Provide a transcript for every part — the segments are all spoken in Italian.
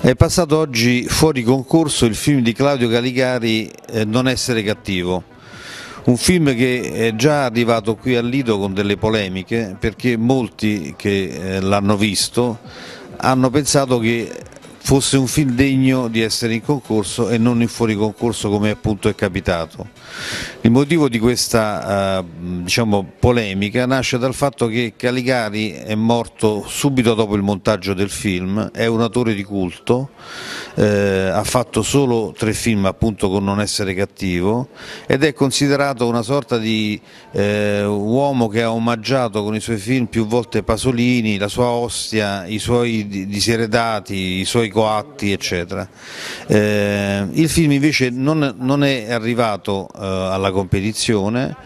È passato oggi fuori concorso il film di Claudio Caligari eh, Non essere cattivo, un film che è già arrivato qui al Lido con delle polemiche perché molti che eh, l'hanno visto hanno pensato che fosse un film degno di essere in concorso e non in fuori concorso come appunto è capitato. Il motivo di questa eh, diciamo, polemica nasce dal fatto che Caligari è morto subito dopo il montaggio del film, è un autore di culto, eh, ha fatto solo tre film appunto con Non essere cattivo ed è considerato una sorta di eh, uomo che ha omaggiato con i suoi film più volte Pasolini, la sua ostia, i suoi diseredati, i suoi coatti eccetera. Eh, il film invece non, non è arrivato eh, alla competizione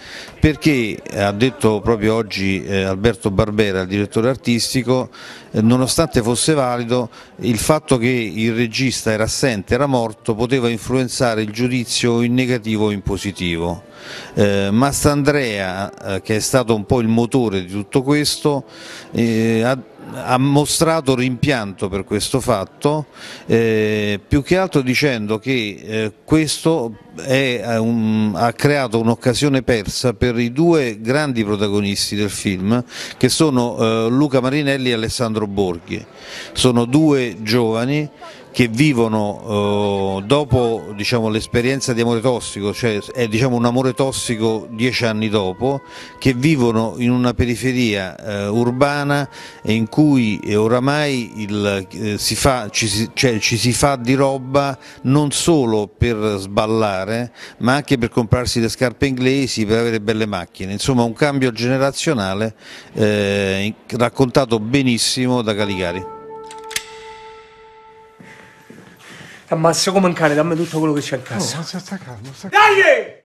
perché eh, ha detto proprio oggi eh, Alberto Barbera, il direttore artistico, eh, nonostante fosse valido il fatto che il regista era assente, era morto, poteva influenzare il giudizio in negativo o in positivo. Eh, Mastandrea, eh, che è stato un po' il motore di tutto questo, eh, ha ha mostrato rimpianto per questo fatto, eh, più che altro dicendo che eh, questo è, eh, un, ha creato un'occasione persa per i due grandi protagonisti del film, che sono eh, Luca Marinelli e Alessandro Borghi. Sono due giovani che vivono eh, dopo diciamo, l'esperienza di amore tossico, cioè è eh, diciamo, un amore tossico dieci anni dopo, che vivono in una periferia eh, urbana in cui eh, oramai il, eh, si fa, ci, si, cioè, ci si fa di roba non solo per sballare ma anche per comprarsi le scarpe inglesi, per avere belle macchine, insomma un cambio generazionale eh, raccontato benissimo da Caligari. Ammazzo come un cane, dammi tutto quello che c'è in casa. Oh, non si attacca, non si attacca. Dai!